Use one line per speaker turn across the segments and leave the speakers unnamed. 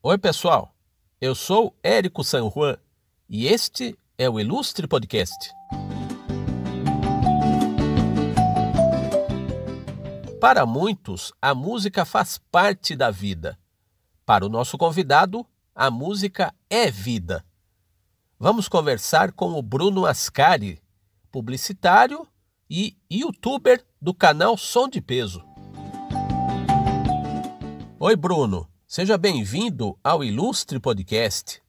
Oi, pessoal. Eu sou Érico San Juan e este é o Ilustre Podcast. Para muitos, a música faz parte da vida. Para o nosso convidado, a música é vida. Vamos conversar com o Bruno Ascari, publicitário e youtuber do canal Som de Peso. Oi, Bruno. Seja bem-vindo ao Ilustre Podcast.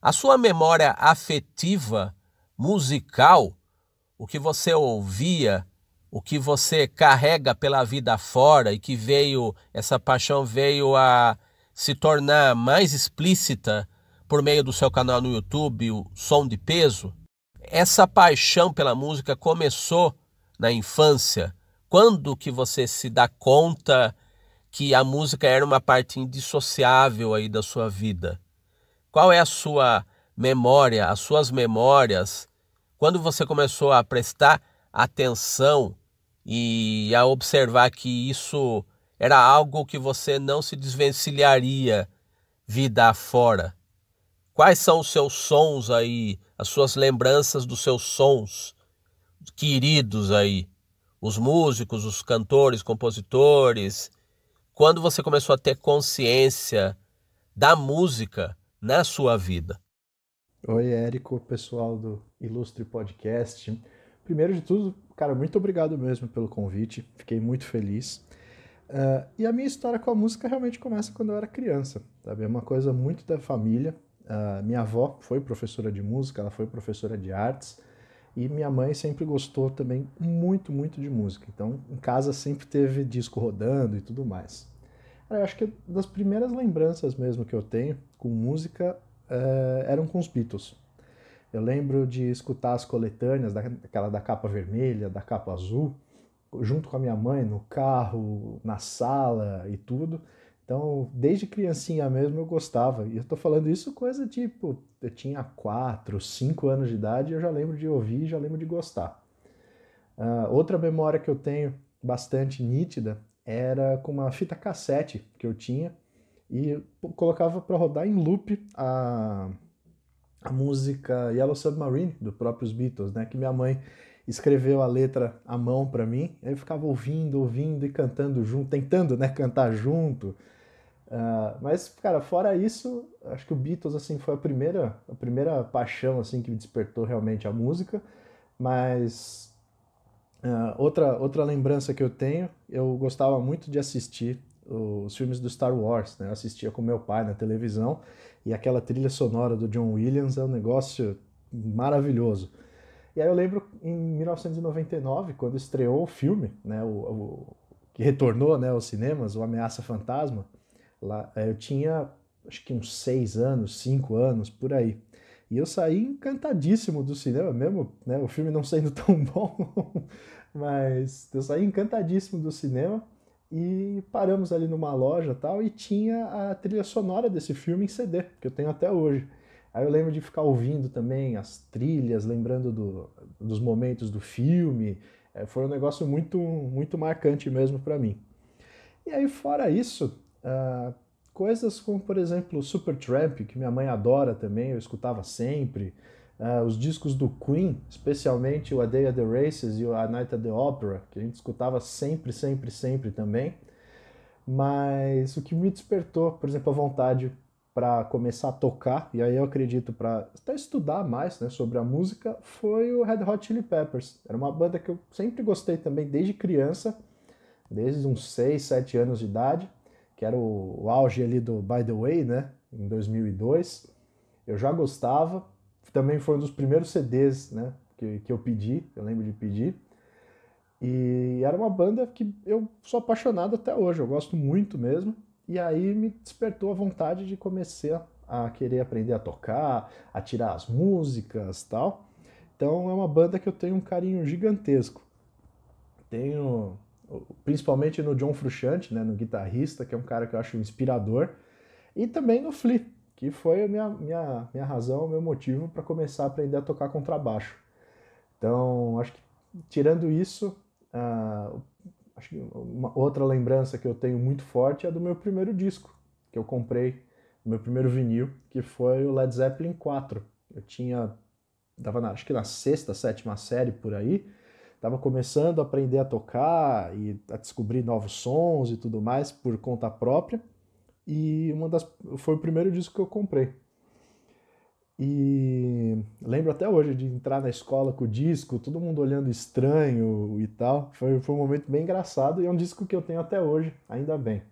A sua memória afetiva, musical, o que você ouvia, o que você carrega pela vida fora e que veio, essa paixão veio a se tornar mais explícita por meio do seu canal no YouTube, o Som de Peso. Essa paixão pela música começou na infância. Quando que você se dá conta que a música era uma parte indissociável aí da sua vida. Qual é a sua memória, as suas memórias, quando você começou a prestar atenção e a observar que isso era algo que você não se desvencilharia vida afora? Quais são os seus sons aí, as suas lembranças dos seus sons queridos aí? Os músicos, os cantores, compositores, quando você começou a ter consciência da música na sua vida?
Oi, Érico, pessoal do Ilustre Podcast. Primeiro de tudo, cara, muito obrigado mesmo pelo convite, fiquei muito feliz. Uh, e a minha história com a música realmente começa quando eu era criança, sabe? É uma coisa muito da família. Uh, minha avó foi professora de música, ela foi professora de artes, e minha mãe sempre gostou também muito, muito de música. Então, em casa sempre teve disco rodando e tudo mais. Eu acho que das primeiras lembranças mesmo que eu tenho com música eh, eram com os Beatles. Eu lembro de escutar as coletâneas, aquela da capa vermelha, da capa azul, junto com a minha mãe, no carro, na sala e tudo. Então, desde criancinha mesmo eu gostava. E eu tô falando isso coisa tipo, eu tinha 4, 5 anos de idade e eu já lembro de ouvir, já lembro de gostar. Uh, outra memória que eu tenho bastante nítida era com uma fita cassete que eu tinha e colocava para rodar em loop a, a música Yellow Submarine do próprios Beatles, né? Que minha mãe escreveu a letra à mão para mim. Eu ficava ouvindo, ouvindo e cantando junto, tentando, né, cantar junto. Uh, mas, cara, fora isso, acho que o Beatles, assim, foi a primeira, a primeira paixão, assim, que me despertou realmente a música, mas uh, outra, outra lembrança que eu tenho, eu gostava muito de assistir os filmes do Star Wars, né, eu assistia com meu pai na televisão, e aquela trilha sonora do John Williams é um negócio maravilhoso. E aí eu lembro em 1999, quando estreou o filme, né, o, o que retornou, né, aos cinemas, o Ameaça Fantasma, Lá, eh, eu tinha acho que uns seis anos, cinco anos, por aí. E eu saí encantadíssimo do cinema, mesmo né, o filme não sendo tão bom, mas eu saí encantadíssimo do cinema e paramos ali numa loja tal e tinha a trilha sonora desse filme em CD, que eu tenho até hoje. Aí eu lembro de ficar ouvindo também as trilhas, lembrando do, dos momentos do filme. É, foi um negócio muito, muito marcante mesmo para mim. E aí, fora isso, Uh, coisas como, por exemplo, Supertramp, que minha mãe adora também, eu escutava sempre. Uh, os discos do Queen, especialmente o A Day at the Races e o A Night at the Opera, que a gente escutava sempre, sempre, sempre também. Mas o que me despertou, por exemplo, a vontade para começar a tocar, e aí eu acredito para até estudar mais né, sobre a música, foi o Red Hot Chili Peppers. Era uma banda que eu sempre gostei também desde criança, desde uns 6, 7 anos de idade que era o, o auge ali do By the Way, né? Em 2002. Eu já gostava. Também foi um dos primeiros CDs, né? Que, que eu pedi, eu lembro de pedir. E era uma banda que eu sou apaixonado até hoje, eu gosto muito mesmo. E aí me despertou a vontade de começar a querer aprender a tocar, a tirar as músicas tal. Então é uma banda que eu tenho um carinho gigantesco. Tenho principalmente no John Frusciante, né, no guitarrista, que é um cara que eu acho inspirador, e também no Flea, que foi a minha, minha, minha razão, meu motivo para começar a aprender a tocar contrabaixo. Então, acho que tirando isso, uh, acho que uma outra lembrança que eu tenho muito forte é do meu primeiro disco, que eu comprei, meu primeiro vinil, que foi o Led Zeppelin 4. Eu tinha, dava na, acho que na sexta, sétima série por aí, estava começando a aprender a tocar e a descobrir novos sons e tudo mais por conta própria. E uma das foi o primeiro disco que eu comprei. E lembro até hoje de entrar na escola com o disco, todo mundo olhando estranho e tal. Foi, foi um momento bem engraçado e é um disco que eu tenho até hoje, ainda bem.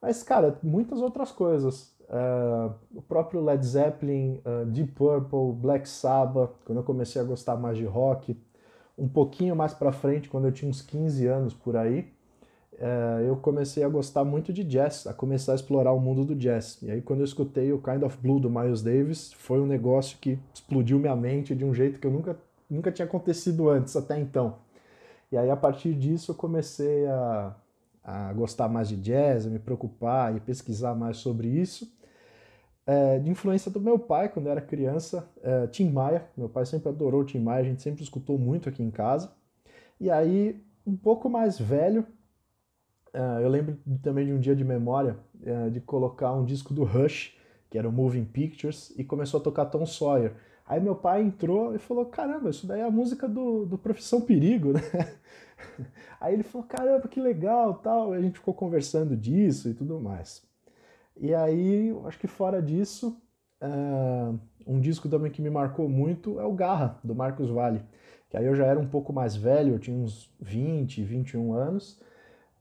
Mas, cara, muitas outras coisas. Uh, o próprio Led Zeppelin, uh, Deep Purple, Black Sabbath, quando eu comecei a gostar mais de rock um pouquinho mais para frente, quando eu tinha uns 15 anos por aí, eh, eu comecei a gostar muito de jazz, a começar a explorar o mundo do jazz. E aí, quando eu escutei o Kind of Blue do Miles Davis, foi um negócio que explodiu minha mente de um jeito que eu nunca, nunca tinha acontecido antes, até então. E aí, a partir disso, eu comecei a, a gostar mais de jazz, a me preocupar e pesquisar mais sobre isso é, de influência do meu pai quando eu era criança, é, Tim Maia. Meu pai sempre adorou Tim Maia, a gente sempre escutou muito aqui em casa. E aí, um pouco mais velho, é, eu lembro também de um dia de memória é, de colocar um disco do Rush, que era o Moving Pictures, e começou a tocar Tom Sawyer. Aí meu pai entrou e falou: Caramba, isso daí é a música do, do Profissão Perigo, né? Aí ele falou: Caramba, que legal tal. E a gente ficou conversando disso e tudo mais. E aí, acho que fora disso, eh, um disco também que me marcou muito é o Garra, do Marcos Vale. Que aí eu já era um pouco mais velho, eu tinha uns 20, 21 anos.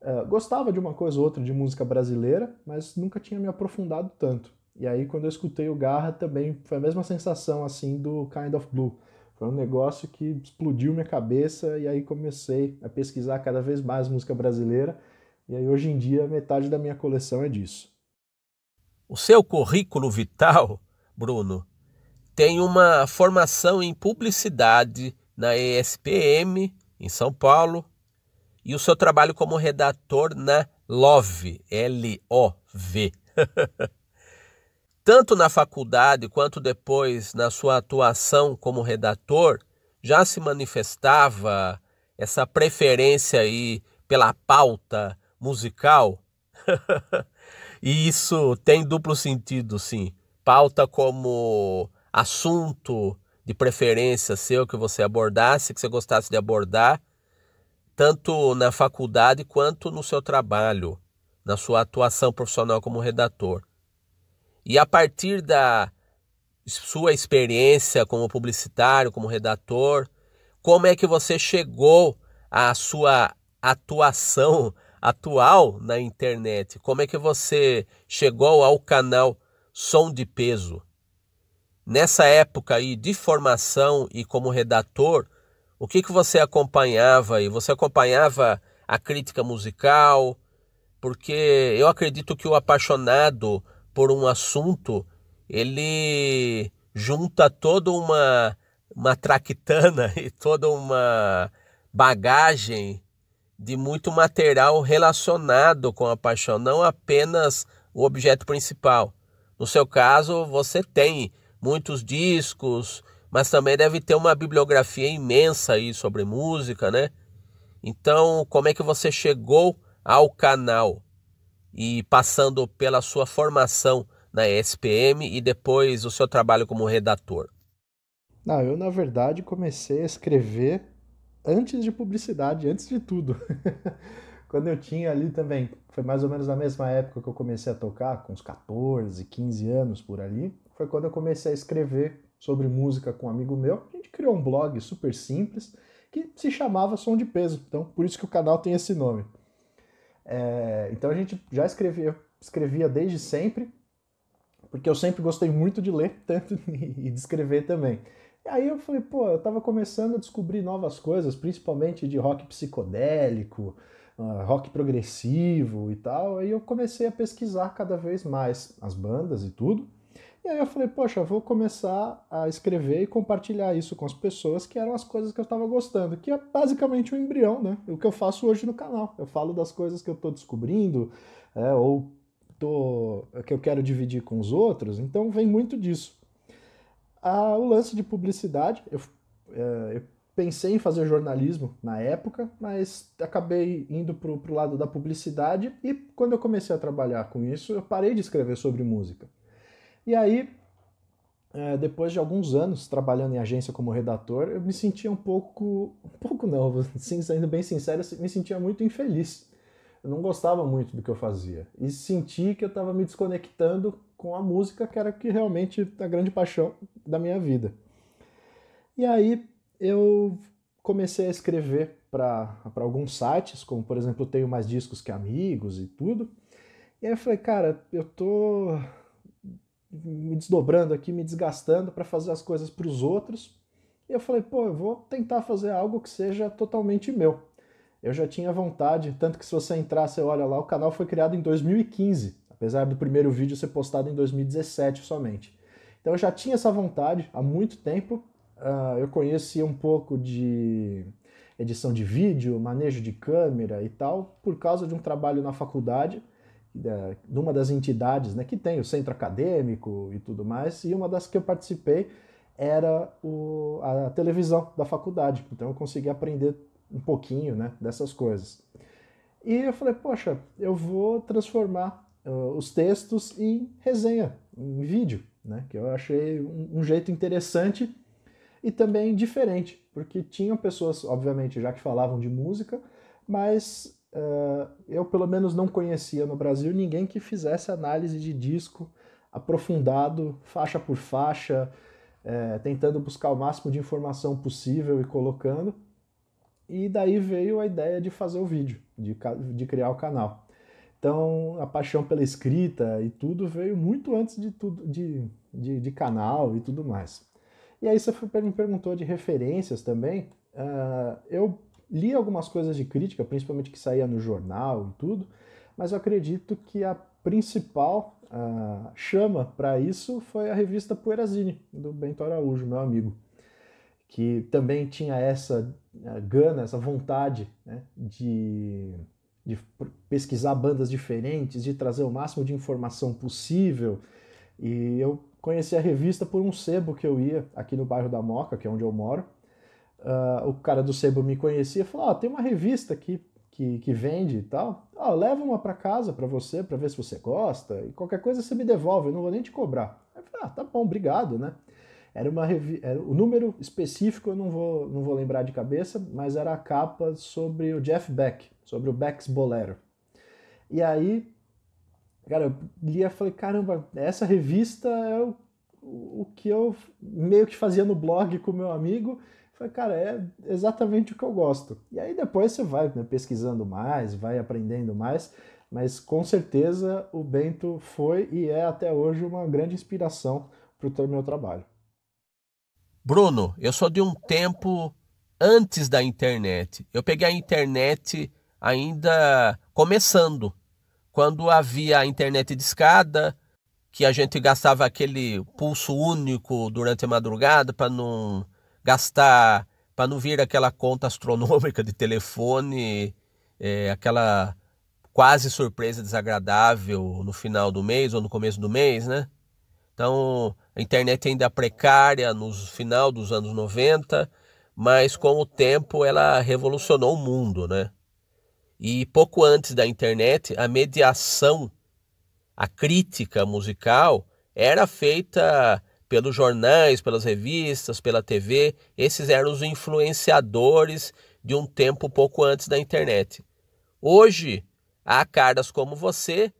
Eh, gostava de uma coisa ou outra de música brasileira, mas nunca tinha me aprofundado tanto. E aí, quando eu escutei o Garra, também foi a mesma sensação assim do Kind of Blue. Foi um negócio que explodiu minha cabeça e aí comecei a pesquisar cada vez mais música
brasileira. E aí hoje em dia metade da minha coleção é disso. O seu currículo vital, Bruno, tem uma formação em publicidade na ESPM, em São Paulo, e o seu trabalho como redator na LOV, L-O-V. Tanto na faculdade quanto depois na sua atuação como redator, já se manifestava essa preferência aí pela pauta musical? E isso tem duplo sentido, sim. Pauta como assunto de preferência seu que você abordasse, que você gostasse de abordar, tanto na faculdade quanto no seu trabalho, na sua atuação profissional como redator. E a partir da sua experiência como publicitário, como redator, como é que você chegou à sua atuação atual na internet? Como é que você chegou ao canal Som de Peso? Nessa época aí de formação e como redator, o que, que você acompanhava aí? Você acompanhava a crítica musical? Porque eu acredito que o apaixonado por um assunto, ele junta toda uma, uma traquitana e toda uma bagagem de muito material relacionado com a paixão, não apenas o objeto principal. No seu caso, você tem muitos discos, mas também deve ter uma bibliografia imensa aí sobre música, né? Então, como é que você chegou ao canal e passando pela sua formação na ESPM e depois o seu trabalho como redator?
Não, eu na verdade comecei a escrever antes de publicidade, antes de tudo. Quando eu tinha ali também, foi mais ou menos na mesma época que eu comecei a tocar, com uns 14, 15 anos por ali, foi quando eu comecei a escrever sobre música com um amigo meu. A gente criou um blog super simples que se chamava Som de Peso, então por isso que o canal tem esse nome. É, então a gente já escrevia, escrevia desde sempre, porque eu sempre gostei muito de ler tanto e de escrever também. E aí eu falei, pô, eu tava começando a descobrir novas coisas, principalmente de rock psicodélico, uh, rock progressivo e tal. Aí eu comecei a pesquisar cada vez mais as bandas e tudo. E aí eu falei, poxa, vou começar a escrever e compartilhar isso com as pessoas, que eram as coisas que eu estava gostando, que é basicamente o um embrião, né? O que eu faço hoje no canal. Eu falo das coisas que eu estou descobrindo, é, ou tô, que eu quero dividir com os outros, então vem muito disso a, o lance de publicidade. Eu, é, eu, pensei em fazer jornalismo na época, mas acabei indo pro, pro lado da publicidade e quando eu comecei a trabalhar com isso, eu parei de escrever sobre música. E aí, é, depois de alguns anos trabalhando em agência como redator, eu me sentia um pouco, um pouco não, sendo bem sincero, eu me sentia muito infeliz. Eu não gostava muito do que eu fazia e senti que eu estava me desconectando com a música, que era que realmente a grande paixão da minha vida. E aí eu comecei a escrever para alguns sites, como por exemplo, tenho mais discos que amigos e tudo. E aí eu falei, cara, eu tô me desdobrando aqui, me desgastando para fazer as coisas para os outros. E eu falei, pô, eu vou tentar fazer algo que seja totalmente meu. Eu já tinha vontade, tanto que se você entrar, você olha lá, o canal foi criado em 2015 apesar do primeiro vídeo ser postado em 2017 somente. Então eu já tinha essa vontade há muito tempo. Uh, eu conhecia um pouco de edição de vídeo, manejo de câmera e tal, por causa de um trabalho na faculdade, de numa das entidades né, que tem o centro acadêmico e tudo mais, e uma das que eu participei era o, a televisão da faculdade. Então eu consegui aprender um pouquinho né, dessas coisas. E eu falei, poxa, eu vou transformar ah, os textos em resenha, em vídeo, né? que eu achei um, um jeito interessante e também diferente, porque tinham pessoas, obviamente, já que falavam de música, mas uh, eu pelo menos não conhecia no Brasil ninguém que fizesse análise de disco aprofundado, faixa por faixa, é, tentando buscar o máximo de informação possível e colocando. E daí veio a ideia de fazer o vídeo, de, de criar o canal. Então, a paixão pela escrita e tudo veio muito antes de tudo de, de, de canal e tudo mais. E aí você me perguntou de referências também. Uh, eu li algumas coisas de crítica, principalmente que saía no jornal e tudo, mas eu acredito que a principal uh, chama para isso foi a revista Poeirazine, do Bento Araújo, meu amigo, que também tinha essa uh, gana, essa vontade né, de de pesquisar bandas diferentes, de trazer o máximo de informação possível. E eu conheci a revista por um sebo que eu ia aqui no bairro da Moca, que é onde eu moro. Uh, o cara do sebo me conhecia e falou: oh, tem uma revista aqui que, que vende e tal. Oh, leva uma para casa para você, para ver se você gosta. E qualquer coisa você me devolve, eu não vou nem te cobrar. Aí eu falei: ah, tá bom, obrigado, né? Era uma revi... era o número específico eu não vou, não vou lembrar de cabeça, mas era a capa sobre o Jeff Beck, sobre o Beck's Bolero. E aí, cara, eu lia e falei, caramba, essa revista é o, o que eu meio que fazia no blog com meu amigo. Falei, cara, é exatamente o que eu gosto. E aí depois você vai né, pesquisando mais, vai aprendendo mais, mas com certeza o Bento foi e é até hoje uma grande inspiração para o meu trabalho.
Bruno, eu sou de um tempo antes da internet. Eu peguei a internet ainda começando, quando havia a internet de escada, que a gente gastava aquele pulso único durante a madrugada para não gastar, para não vir aquela conta astronômica de telefone, é, aquela quase surpresa desagradável no final do mês ou no começo do mês, né? Então, a internet ainda é precária no final dos anos 90, mas com o tempo ela revolucionou o mundo, né? E pouco antes da internet, a mediação, a crítica musical era feita pelos jornais, pelas revistas, pela TV. Esses eram os influenciadores de um tempo pouco antes da internet. Hoje, há caras como você,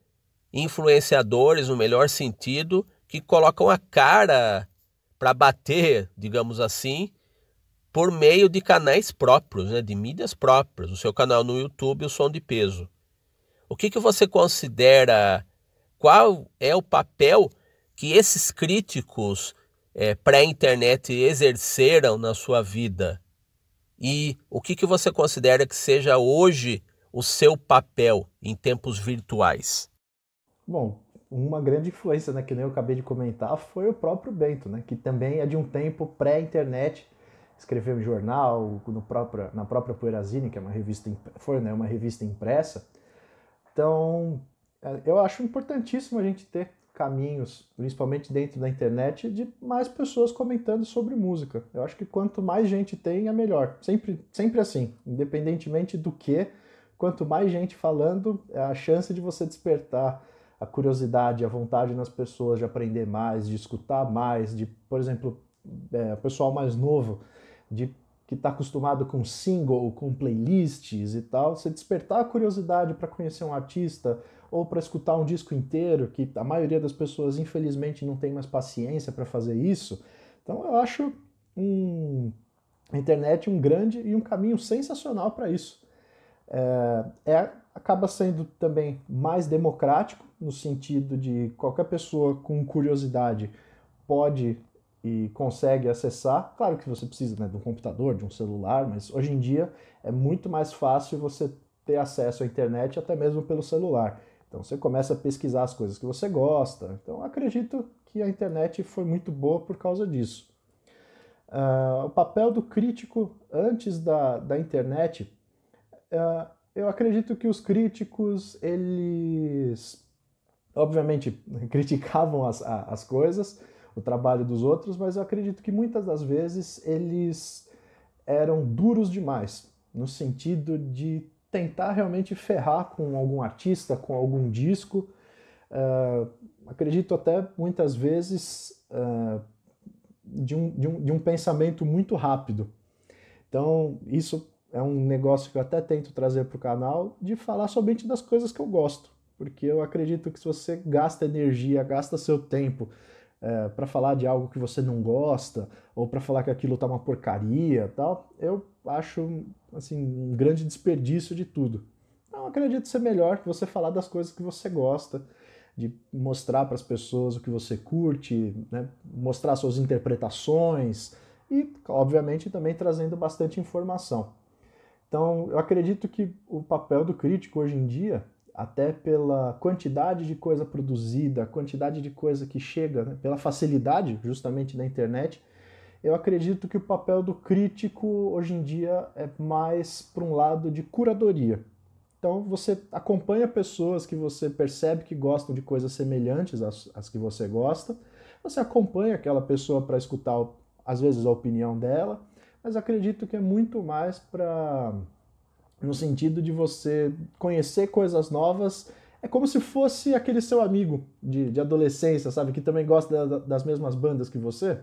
influenciadores no melhor sentido, que colocam a cara para bater, digamos assim, por meio de canais próprios, né, de mídias próprias, o seu canal no YouTube, o Som de Peso. O que, que você considera? Qual é o papel que esses críticos é, pré-internet exerceram na sua vida? E o que, que você considera que seja hoje o seu papel em tempos virtuais?
Bom, uma grande influência, né, que nem eu acabei de comentar, foi o próprio Bento, né, que também é de um tempo pré-internet, escreveu em jornal, no próprio, na própria Poeirazine, que é uma revista, foi, né, uma revista impressa. Então, é, eu acho importantíssimo a gente ter caminhos, principalmente dentro da internet, de mais pessoas comentando sobre música. Eu acho que quanto mais gente tem, é melhor. Sempre, sempre assim, independentemente do que, quanto mais gente falando, é a chance de você despertar a curiosidade, a vontade nas pessoas de aprender mais, de escutar mais, de, por exemplo, é, o pessoal mais novo, de que está acostumado com single, com playlists e tal, você despertar a curiosidade para conhecer um artista ou para escutar um disco inteiro, que a maioria das pessoas infelizmente não tem mais paciência para fazer isso. Então eu acho um, a internet um grande e um caminho sensacional para isso é, é, acaba sendo também mais democrático, no sentido de qualquer pessoa com curiosidade pode e consegue acessar. Claro que você precisa né, de um computador, de um celular, mas hoje em dia é muito mais fácil você ter acesso à internet até mesmo pelo celular. Então você começa a pesquisar as coisas que você gosta. Então acredito que a internet foi muito boa por causa disso. Uh, o papel do crítico antes da, da internet é, é, eu acredito que os críticos, eles obviamente criticavam as, as coisas, o trabalho dos outros, mas eu acredito que muitas das vezes eles eram duros demais, no sentido de tentar realmente ferrar com algum artista, com algum disco. Uh, acredito até muitas vezes uh, de, um, de, um, de um pensamento muito rápido. Então, isso é um negócio que eu até tento trazer para o canal, de falar somente das coisas que eu gosto. Porque eu acredito que se você gasta energia, gasta seu tempo é, para falar de algo que você não gosta, ou para falar que aquilo tá uma porcaria tal, eu acho assim, um grande desperdício de tudo. Então acredito ser melhor você falar das coisas que você gosta, de mostrar para as pessoas o que você curte, né? mostrar suas interpretações e, obviamente, também trazendo bastante informação. Então, eu acredito que o papel do crítico hoje em dia, até pela quantidade de coisa produzida, a quantidade de coisa que chega, né, pela facilidade justamente da internet, eu acredito que o papel do crítico hoje em dia é mais para um lado de curadoria. Então, você acompanha pessoas que você percebe que gostam de coisas semelhantes às, às que você gosta, você acompanha aquela pessoa para escutar, às vezes, a opinião dela mas acredito que é muito mais para no sentido de você conhecer coisas novas. É como se fosse aquele seu amigo de, de adolescência, sabe? Que também gosta da, das mesmas bandas que você.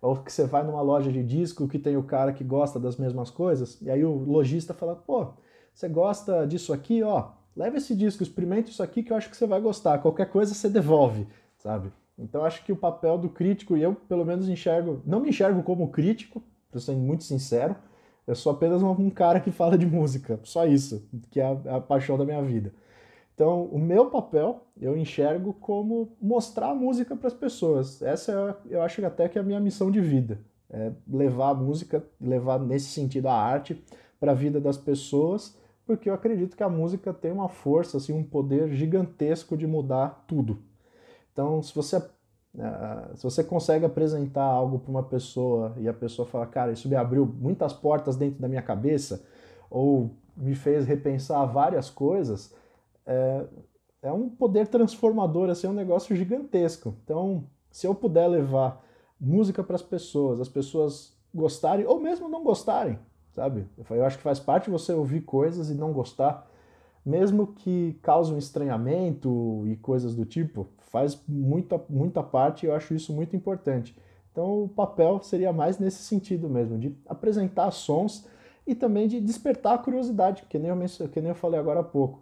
Ou que você vai numa loja de disco que tem o cara que gosta das mesmas coisas. E aí o lojista fala: pô, você gosta disso aqui? Ó, leva esse disco, experimente isso aqui que eu acho que você vai gostar. Qualquer coisa você devolve, sabe? Então acho que o papel do crítico, e eu pelo menos enxergo, não me enxergo como crítico, Tô sendo muito sincero, eu sou apenas um cara que fala de música, só isso, que é a, a paixão da minha vida. Então, o meu papel eu enxergo como mostrar a música para as pessoas. Essa é, eu acho até que é a minha missão de vida. É levar a música, levar nesse sentido a arte para a vida das pessoas, porque eu acredito que a música tem uma força, assim, um poder gigantesco de mudar tudo. Então, se você né? Ah, se você consegue apresentar algo para uma pessoa e a pessoa fala, cara, isso me abriu muitas portas dentro da minha cabeça, ou me fez repensar várias coisas, é, é um poder transformador, assim, é um negócio gigantesco. Então, se eu puder levar música para as pessoas, as pessoas gostarem ou mesmo não gostarem, sabe? Eu acho que faz parte você ouvir coisas e não gostar mesmo que cause um estranhamento e coisas do tipo, faz muita, muita parte e eu acho isso muito importante. Então o papel seria mais nesse sentido mesmo, de apresentar sons e também de despertar a curiosidade, que nem eu, que nem eu falei agora há pouco.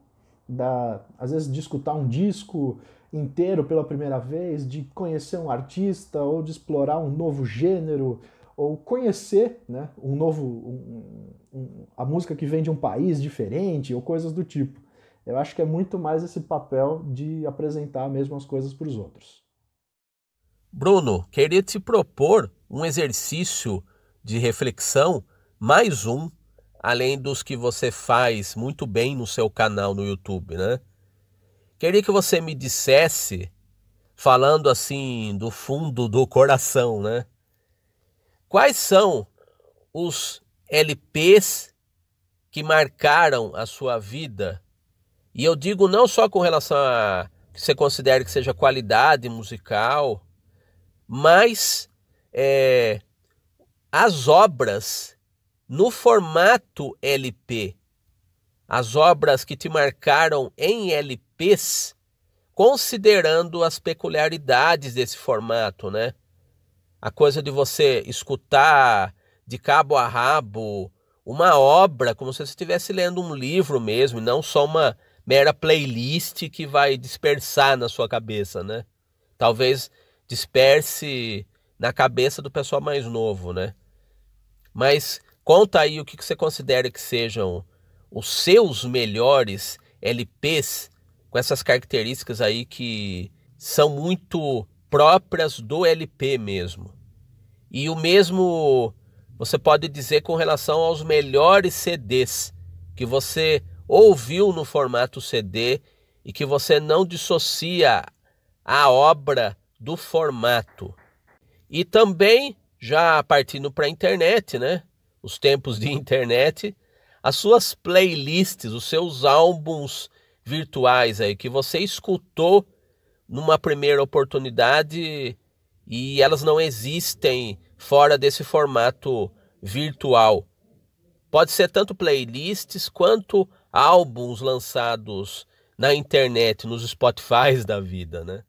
Da, às vezes de escutar um disco inteiro pela primeira vez, de conhecer um artista ou de explorar um novo gênero, ou conhecer né, um novo um, um, a música que vem de um país diferente ou coisas do tipo. Eu acho que é muito mais esse papel de apresentar mesmo as coisas para os outros.
Bruno, queria te propor um exercício de reflexão, mais um, além dos que você faz muito bem no seu canal no YouTube, né? Queria que você me dissesse, falando assim do fundo do coração, né? Quais são os LPs que marcaram a sua vida? E eu digo não só com relação a que você considere que seja qualidade musical, mas é, as obras no formato LP, as obras que te marcaram em LPs, considerando as peculiaridades desse formato, né? a coisa de você escutar de cabo a rabo uma obra, como se você estivesse lendo um livro mesmo, e não só uma mera playlist que vai dispersar na sua cabeça, né? Talvez disperse na cabeça do pessoal mais novo, né? Mas conta aí o que você considera que sejam os seus melhores LPs com essas características aí que são muito próprias do LP mesmo. E o mesmo você pode dizer com relação aos melhores CDs que você ouviu no formato CD e que você não dissocia a obra do formato. E também, já partindo para a internet, né? Os tempos de internet, as suas playlists, os seus álbuns virtuais aí que você escutou numa primeira oportunidade e elas não existem fora desse formato virtual. Pode ser tanto playlists quanto álbuns lançados na internet, nos Spotifys da vida, né?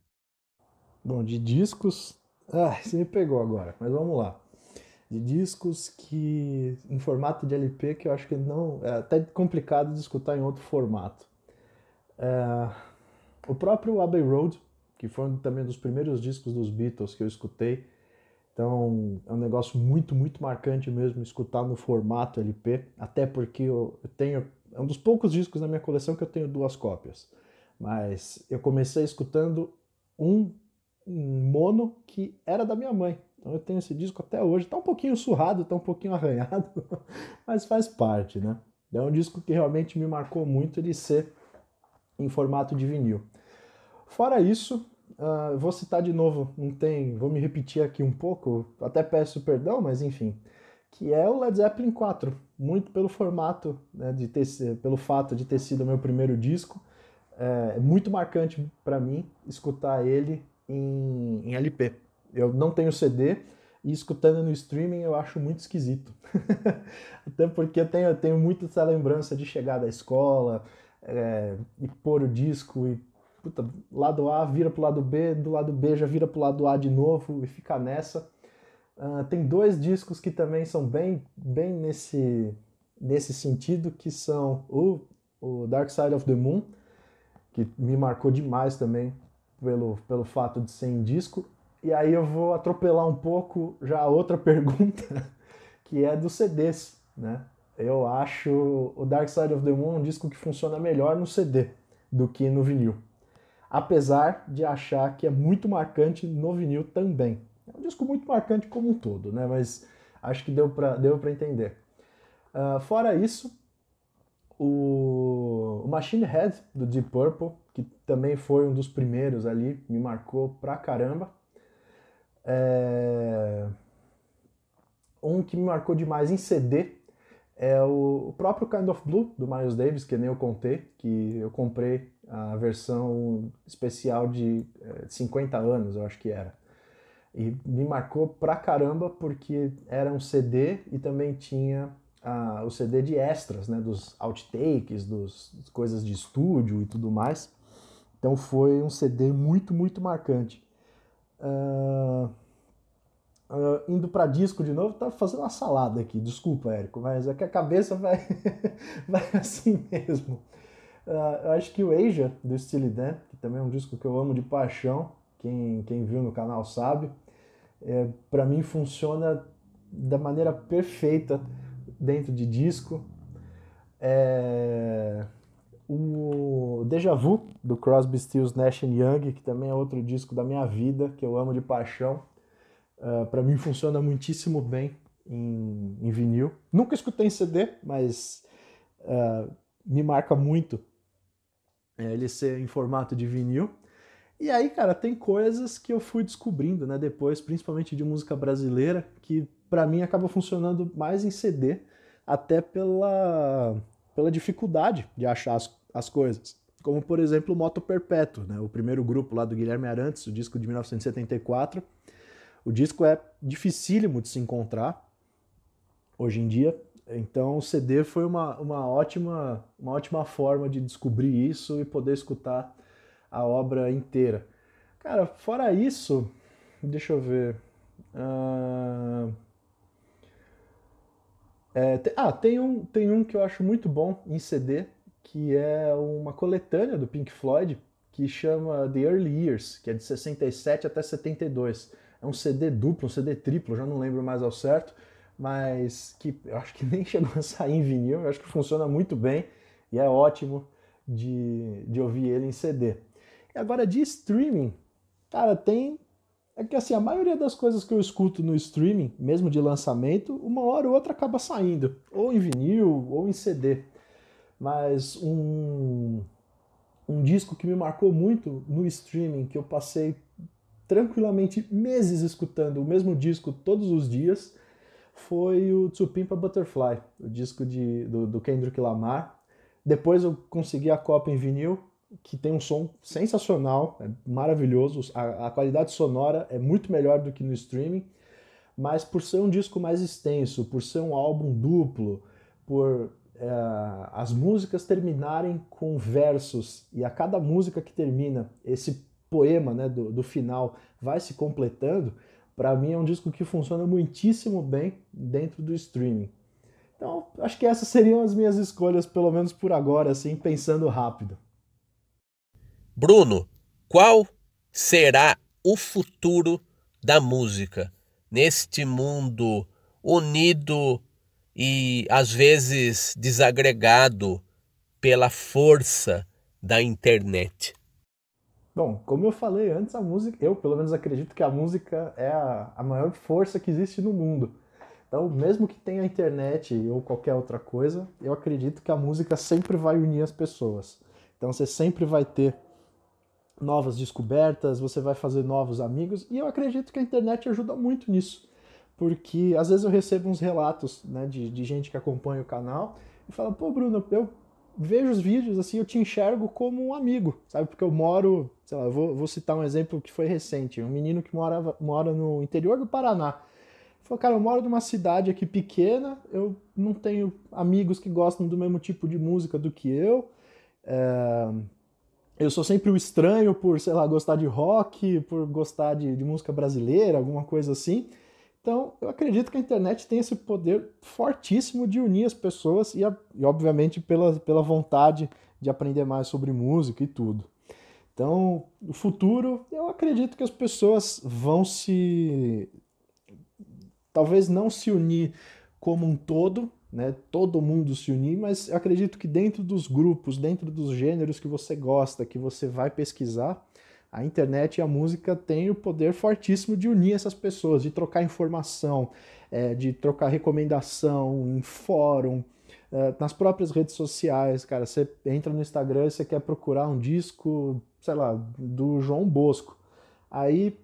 Bom, de
discos. Ah, você me pegou agora, mas vamos lá. De discos que. em formato de LP que eu acho que não. É até complicado de escutar em outro formato. É... o próprio Abbey Road, que foi também um dos primeiros discos dos Beatles que eu escutei, então é um negócio muito, muito marcante mesmo escutar no formato LP, até porque eu tenho. É um dos poucos discos na minha coleção que eu tenho duas cópias. Mas eu comecei escutando um, mono que era da minha mãe. Então eu tenho esse disco até hoje. Tá um pouquinho surrado, tá um pouquinho arranhado, mas faz parte, né? É um disco que realmente me marcou muito de ser em formato de vinil. Fora isso, Uh, vou citar de novo, não tem, vou me repetir aqui um pouco, até peço perdão, mas enfim, que é o Led Zeppelin 4, muito pelo formato, né, de ter, pelo fato de ter sido meu primeiro disco, é, é muito marcante para mim escutar ele em, em LP. Eu não tenho CD e escutando no streaming eu acho muito esquisito, até porque eu tenho, eu tenho muito essa lembrança de chegar da escola, é, e pôr o disco e puta, lado A vira pro lado B, do lado B já vira pro lado A de novo e fica nessa. Uh, tem dois discos que também são bem, bem nesse, nesse sentido, que são o, o Dark Side of the Moon, que me marcou demais também pelo, pelo fato de ser em disco. E aí eu vou atropelar um pouco já a outra pergunta, que é dos CDs, né? Eu acho o Dark Side of the Moon um disco que funciona melhor no CD do que no vinil apesar de achar que é muito marcante no vinil também. É um disco muito marcante como um todo, né? Mas acho que deu para deu entender. Uh, fora isso, o, o Machine Head do Deep Purple, que também foi um dos primeiros ali, me marcou pra caramba. É... Um que me marcou demais em CD é o próprio Kind of Blue do Miles Davis, que nem eu contei, que eu comprei a versão especial de 50 é, anos, eu acho que era. E me marcou pra caramba porque era um CD e também tinha ah, o CD de extras, né, dos outtakes, dos, das coisas de estúdio e tudo mais. Então foi um CD muito, muito marcante. Uh... Uh, indo para disco de novo, tá fazendo uma salada aqui, desculpa, Érico, mas é que a cabeça vai, vai assim mesmo. Uh, eu acho que o Asia, do Steely Dan, que também é um disco que eu amo de paixão, quem, quem viu no canal sabe, é, para mim funciona da maneira perfeita dentro de disco. É, o Deja Vu, do Crosby, Stills, Nash Young, que também é outro disco da minha vida, que eu amo de paixão, ah, para mim funciona muitíssimo bem em, em, vinil. Nunca escutei em CD, mas uh, me marca muito eh, ele ser em formato de vinil. E aí, cara, tem coisas que eu fui descobrindo, né, depois, principalmente de música brasileira, que para mim acaba funcionando mais em CD, até pela, pela dificuldade de achar as, as coisas. Como, por exemplo, Moto Perpétuo, né, o primeiro grupo lá do Guilherme Arantes, o disco de 1974, o disco é dificílimo de se encontrar hoje em dia, então o CD foi uma, uma, ótima, uma ótima forma de descobrir isso e poder escutar a obra inteira. Cara, fora isso, deixa eu ver. Uh... É, te... Ah, tem um, tem um que eu acho muito bom em CD, que é uma coletânea do Pink Floyd, que chama The Early Years, que é de 67 até 72. É um CD duplo, um CD triplo, já não lembro mais ao certo, mas que eu acho que nem chegou a sair em vinil, eu acho que funciona muito bem e é ótimo de, de ouvir ele em CD. E agora de streaming, cara, tem. É que assim, a maioria das coisas que eu escuto no streaming, mesmo de lançamento, uma hora ou outra acaba saindo, ou em vinil ou em CD. Mas um, um disco que me marcou muito no streaming, que eu passei tranquilamente meses escutando o mesmo disco todos os dias foi o Tsupimpa Butterfly, o disco de, do, do Kendrick Lamar. Depois eu consegui a cópia em vinil, que tem um som sensacional, é maravilhoso, a, a qualidade sonora é muito melhor do que no streaming, mas por ser um disco mais extenso, por ser um álbum duplo, por é, as músicas terminarem com versos e a cada música que termina esse poema né, do, do final vai se completando, para mim é um disco que funciona muitíssimo bem dentro do streaming. Então, acho que essas seriam as minhas escolhas, pelo menos por agora, assim, pensando rápido.
Bruno, qual será o futuro da música neste mundo unido e às vezes desagregado pela força da internet?
Bom, como eu falei antes, a música, eu pelo menos acredito que a música é a, a maior força que existe no mundo. Então, mesmo que tenha internet ou qualquer outra coisa, eu acredito que a música sempre vai unir as pessoas. Então, você sempre vai ter novas descobertas, você vai fazer novos amigos, e eu acredito que a internet ajuda muito nisso. Porque às vezes eu recebo uns relatos né, de, de gente que acompanha o canal e fala: pô, Bruno, eu vejo os vídeos, assim, eu te enxergo como um amigo, sabe? Porque eu moro, sei lá, vou, vou citar um exemplo que foi recente. Um menino que morava, mora no interior do Paraná. Falou, cara, eu moro numa cidade aqui pequena, eu não tenho amigos que gostam do mesmo tipo de música do que eu. É... Eu sou sempre o estranho por, sei lá, gostar de rock, por gostar de, de música brasileira, alguma coisa assim. Então, eu acredito que a internet tem esse poder fortíssimo de unir as pessoas e, e obviamente, pela, pela vontade de aprender mais sobre música e tudo. Então, no futuro, eu acredito que as pessoas vão se. talvez não se unir como um todo, né? Todo mundo se unir, mas eu acredito que dentro dos grupos, dentro dos gêneros que você gosta, que você vai pesquisar, a internet e a música têm o poder fortíssimo de unir essas pessoas, de trocar informação, é, de trocar recomendação em fórum, é, nas próprias redes sociais, cara. Você entra no Instagram e você quer procurar um disco, sei lá, do João Bosco. Aí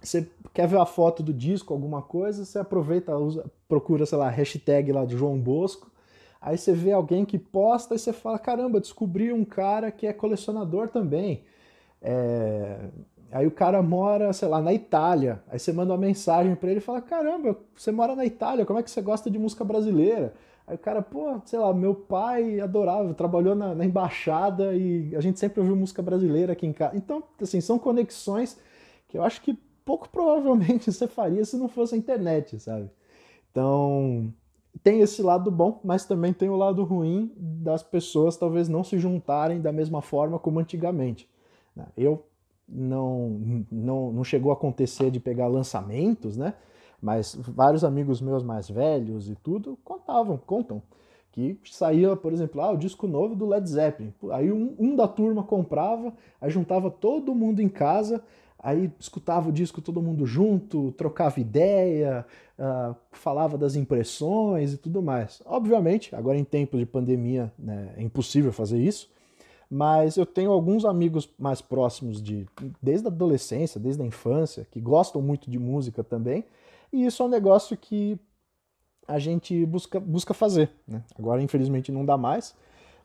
você quer ver a foto do disco, alguma coisa, você aproveita, usa, procura, sei lá, hashtag lá de João Bosco, aí você vê alguém que posta e você fala, caramba, descobri um cara que é colecionador também. É... Aí o cara mora, sei lá, na Itália. Aí você manda uma mensagem para ele e fala: Caramba, você mora na Itália, como é que você gosta de música brasileira? Aí o cara, pô, sei lá, meu pai adorava, trabalhou na, na embaixada e a gente sempre ouviu música brasileira aqui em casa. Então, assim, são conexões que eu acho que pouco provavelmente você faria se não fosse a internet, sabe? Então, tem esse lado bom, mas também tem o lado ruim das pessoas talvez não se juntarem da mesma forma como antigamente. Né? Eu não, não, não chegou a acontecer de pegar lançamentos, né? Mas vários amigos meus mais velhos e tudo contavam, contam que saía, por exemplo, ah, o disco novo do Led Zeppelin. Aí um, um, da turma comprava, aí juntava todo mundo em casa, aí escutava o disco todo mundo junto, trocava ideia, uh, falava das impressões e tudo mais. Obviamente, agora em tempos de pandemia né, é impossível fazer isso, mas eu tenho alguns amigos mais próximos de desde a adolescência, desde a infância, que gostam muito de música também, e isso é um negócio que a gente busca, busca fazer. Né? Agora, infelizmente, não dá mais,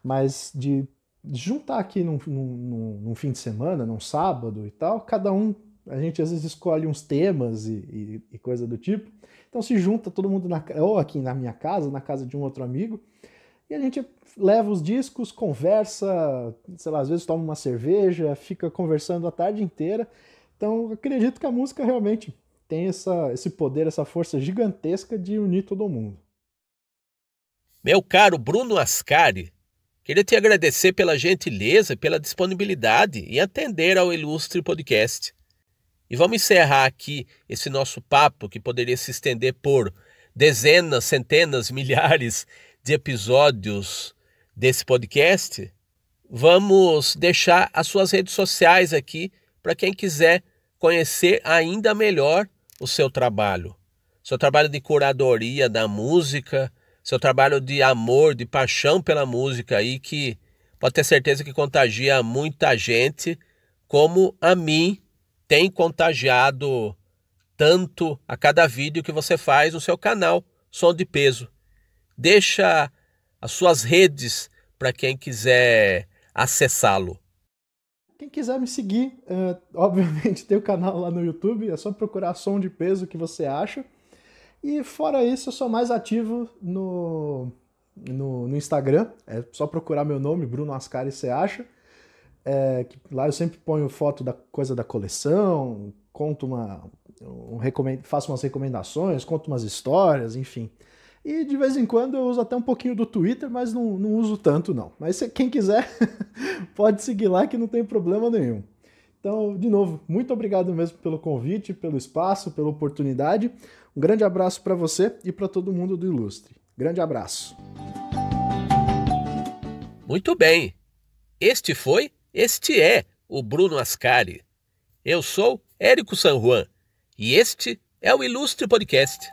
mas de juntar aqui num, num, num, fim de semana, num sábado e tal, cada um, a gente às vezes escolhe uns temas e, e, e coisa do tipo. Então se junta todo mundo na, ou aqui na minha casa, na casa de um outro amigo, e a gente leva os discos, conversa, sei lá, às vezes toma uma cerveja, fica conversando a tarde inteira. Então, acredito que a música realmente tem essa, esse poder, essa força gigantesca de unir todo mundo.
Meu caro Bruno Ascari, queria te agradecer pela gentileza, pela disponibilidade em atender ao ilustre podcast. E vamos encerrar aqui esse nosso papo que poderia se estender por dezenas, centenas, milhares de episódios desse podcast, vamos deixar as suas redes sociais aqui para quem quiser conhecer ainda melhor o seu trabalho. Seu trabalho de curadoria da música, seu trabalho de amor, de paixão pela música aí que pode ter certeza que contagia muita gente, como a mim tem contagiado tanto a cada vídeo que você faz no seu canal Som de Peso deixa as suas redes para quem quiser acessá-lo.
Quem quiser me seguir, eh, obviamente tem o canal lá no YouTube, é só procurar som de peso que você acha. E fora isso, eu sou mais ativo no, no, no Instagram, é só procurar meu nome, Bruno Ascari, você acha. É, que, lá eu sempre ponho foto da coisa da coleção, conto uma, um, faço umas recomendações, conto umas histórias, enfim. E de vez em quando eu uso até um pouquinho do Twitter, mas não, não uso tanto não. Mas quem quiser pode seguir lá que não tem problema nenhum. Então, de novo, muito obrigado mesmo pelo convite, pelo espaço, pela oportunidade. Um grande abraço para você e para todo mundo do Ilustre. Grande abraço.
Muito bem. Este foi, este é o Bruno Ascari. Eu sou Érico San Juan e este é o Ilustre Podcast.